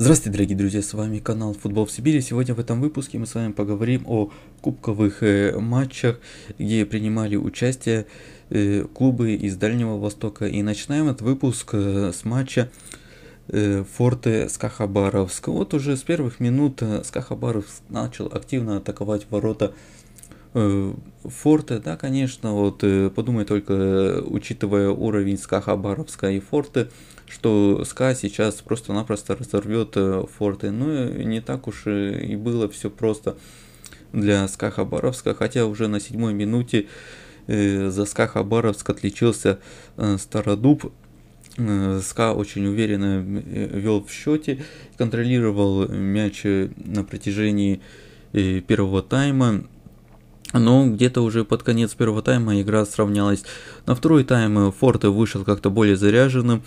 Здравствуйте, дорогие друзья, с вами канал Футбол в Сибири. Сегодня в этом выпуске мы с вами поговорим о кубковых э, матчах, где принимали участие э, клубы из Дальнего Востока. И начинаем этот выпуск э, с матча форте Скахабаровск. Вот уже с первых минут Скахабаровск начал активно атаковать ворота Э, Форте, да, конечно, вот э, подумай только, э, учитывая уровень СКА Хабаровска и Форте, что СКА сейчас просто-напросто разорвет Форте. Ну, не так уж и было все просто для СКА Хабаровска, хотя уже на седьмой минуте за СКА Хабаровск отличился Стародуб, СКА очень уверенно вел в счете, контролировал мяч на протяжении первого тайма, но ну, где-то уже под конец первого тайма игра сравнялась. На второй тайм э, Форте вышел как-то более заряженным,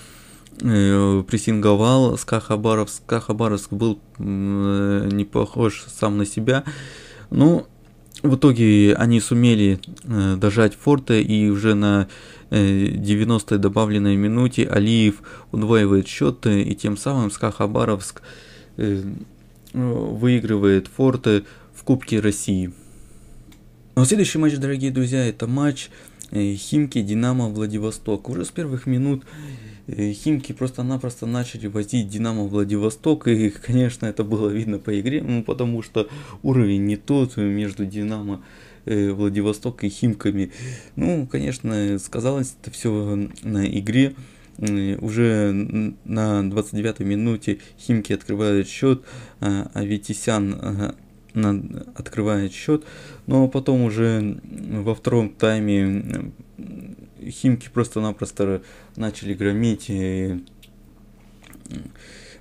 э, прессинговал Скахабаровск. Скахабаровск был э, не похож сам на себя. Ну, в итоге они сумели дожать Форте и уже на 90-й добавленной минуте Алиев удваивает счет и тем самым Скахабаровск выигрывает Форте в Кубке России. Но следующий матч, дорогие друзья, это матч э, Химки Динамо Владивосток. Уже с первых минут э, Химки просто-напросто начали возить Динамо Владивосток, и, конечно, это было видно по игре, ну, потому что уровень не тот между Динамо э, Владивосток и Химками. Ну, конечно, сказалось это все на игре. Уже на 29-й минуте Химки открывают счет, а Аветисян открывает счет. Но потом уже во втором тайме Химки просто-напросто начали громить и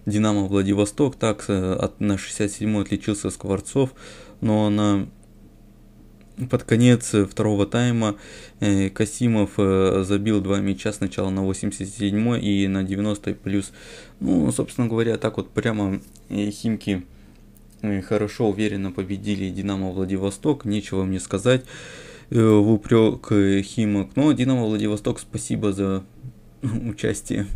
Динамо Владивосток. Так, э, на 67-й отличился Скворцов, но на под конец второго тайма э, Касимов э, забил два мяча сначала на 87 и на 90 плюс. Ну, собственно говоря, так вот прямо Химки хорошо, уверенно победили Динамо Владивосток, нечего мне сказать э, в упрек э, Химок. Но Динамо Владивосток спасибо за участие